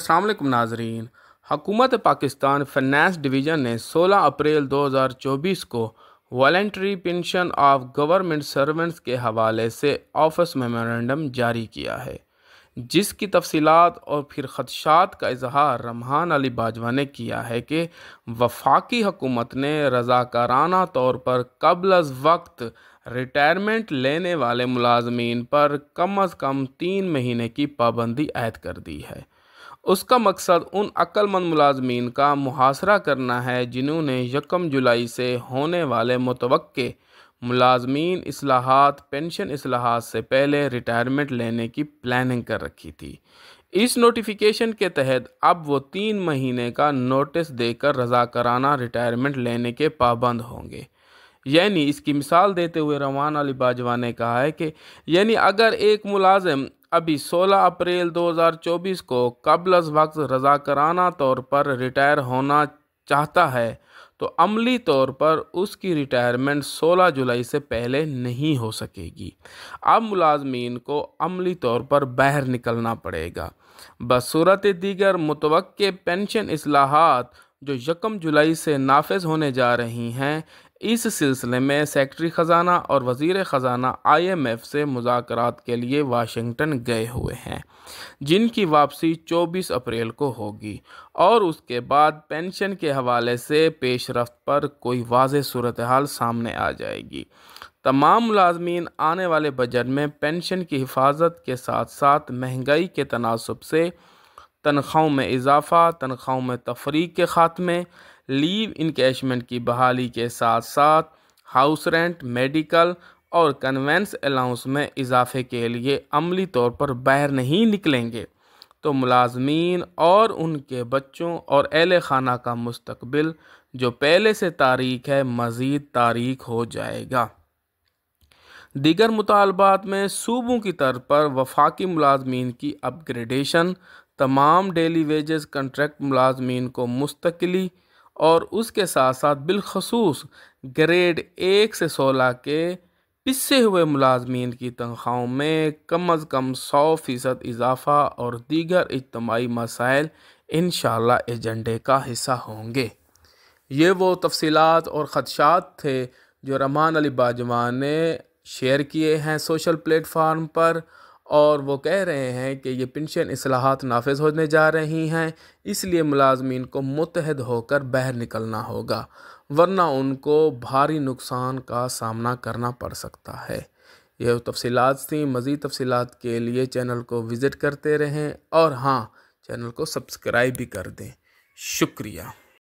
असलम नाजरीन हकूमत Pakistan finance division ने 16 अप्रैल 2024 को voluntary pension of government servants के हवाले से ऑफिस मेमोरेंडम जारी किया है जिसकी तफसीत और फिर खदशात का इजहार रमहान अली बाजवा ने किया है कि वफाकी हकूमत ने रजाकाराना तौर पर कबल अज वक्त रिटायरमेंट लेने वाले मुलाजमीन पर कम अज़ कम तीन महीने की पाबंदी आयद कर दी है उसका मकसद उन अक्लमंद मुलाजमीन का मुहासरा करना है जिन्होंने यकम जुलाई से होने वाले मुतव मुलाजमीन असलाहत पेंशन असलाहत से पहले रिटायरमेंट लेने की प्लानिंग कर रखी थी इस नोटिफिकेशन के तहत अब वो तीन महीने का नोटिस देकर रज़ा कराना रिटायरमेंट लेने के पाबंद होंगे यानी इसकी मिसाल देते हुए रवान अली बाजवा ने कहा है कि यानी अगर एक मुलाजम अभी 16 अप्रैल 2024 को कबल वक्त रजाकराना तौर पर रिटायर होना चाहता है तो अमली तौर पर उसकी रिटायरमेंट 16 जुलाई से पहले नहीं हो सकेगी अब मुलाजमीन को अमली तौर पर बाहर निकलना पड़ेगा बसूरत दीगर मुतव पेंशन असलाहत जो यकम जुलाई से नाफज होने जा रही हैं इस सिलसिले में सेक्रटरी ख़जाना और वजीर ख़जाना आईएमएफ से मुजाकर के लिए वाशिंगटन गए हुए हैं जिनकी वापसी 24 अप्रैल को होगी और उसके बाद पेंशन के हवाले से पेशरफ पर कोई वाज सूरत हाल सामने आ जाएगी तमाम मुलाजमी आने वाले बजट में पेंशन की हिफाजत के साथ साथ महंगाई के तनासब से तनख्वाहों में इजाफ़ा तनख्वाहों में तफरी के ख़ात्मे लीव इनकेशमेंट की बहाली के साथ साथ हाउस रेंट मेडिकल और कन्वेंस अलाउंस में इजाफे के लिए अमली तौर पर बाहर नहीं निकलेंगे तो मुलाजमीन और उनके बच्चों और अहल खाना का मुस्तबिल जो पहले से तारीख है मज़ीद तारीख हो जाएगा दीगर मुतालबात में सूबों की तरफ पर वफाकी मुलाजमीन की अपग्रेडेशन तमाम डेली वेजेस कंट्रैक्ट मुलाजमीन को मुस्तकली और उसके साथ साथ बिलखसूस ग्रेड एक से सोलह के पिसे हुए मुलाजमीन की तनख्वाहों में कम अज़ कम सौ फ़ीसद इजाफ़ा और दीगर इज्तमाही मसाइल इन एजेंडे का हिस्सा होंगे ये वो तफसीत और ख़दशात थे जो रमान अली बाजवा ने शेयर किए हैं सोशल प्लेटफार्म पर और वो कह रहे हैं कि ये पेंशन असलाहत नाफज होने जा रही हैं इसलिए मुलाजमीन को मुतहद होकर बाहर निकलना होगा वरना उनको भारी नुकसान का सामना करना पड़ सकता है यह तफसीत थी मज़ीद तफसीत के लिए चैनल को विज़िट करते रहें और हाँ चैनल को सब्सक्राइब भी कर दें शुक्रिया